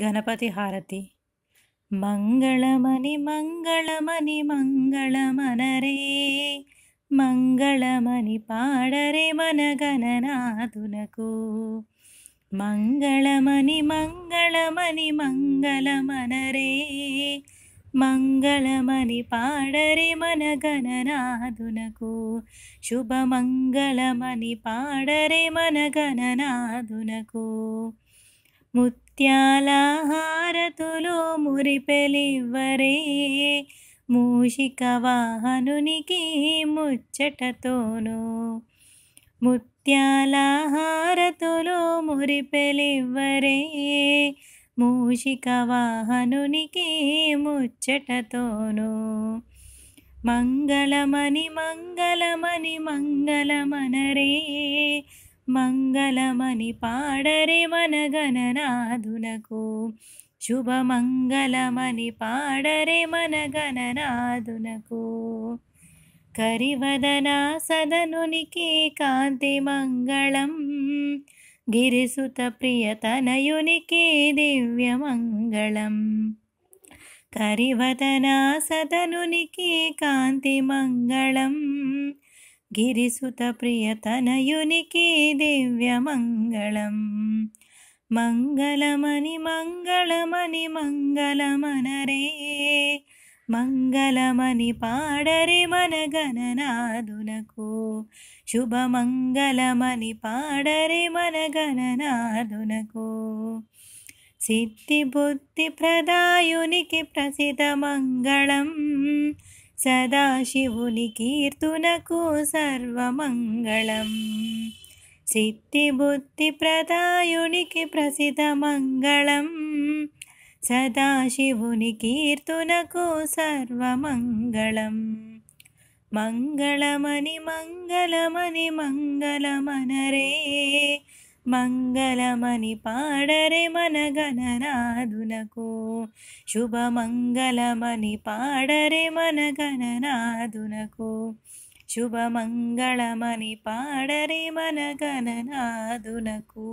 గణపతి హారతి మంగళమణి మంగళమణి మంగళమనరే మంగళమణి పాడరే మన గణనాథునకు మంగళమణి మంగళమణి మంగళమనరే మంగళమణి పాడరే మన గణనాథునకు శుభమంగళమణి పాడరే మన గణనాథునకు ముత్ ముత్యాల హారతులు మురిపెలివ్వరే మూషిక వాహనునికి ముచ్చటతోను ముత్యాల హారతులు మురిపెలివ్వరే మూషిక వాహనునికి ముచ్చటతోను మంగళమణి మంగళమణి మంగళమనరే మంగళమని పాడరే మన గణనాథునకు శుభమంగళమని పాడరే మన గణనాథునకు కరివదన సదనునికి కాంతి మంగళం గిరిసుత ప్రియతనయునికి దివ్యమంగళం కరివదన సదనునికి కాంతి మంగళం గిరిసుత ప్రియతనయునికి దివ్యమంగళం మంగళమని మంగళమని మంగళమనరే మంగళమని పాడరే మన గణనాదునకు శుభమంగళమని పాడరే మన గణనాదునకు సిద్ధి బుద్ధి ప్రదాయునికి ప్రసిద్ధ మంగళం सदाशिवोनिकीर्तुनको सर्वमङ्गलं सदा प्रसितमङ्गलं सदाशिवोनिकीर्तुनको सर्वमङ्गलम् मङ्गलमणि मङ्गलमणि मङ्गलमनरे మంగళమని పాడరే మన గణనాదునకు శుభమంగళమని పాడరే మన గణనాదునకు శుభమంగళమని పాడరే మన గణనాదునకు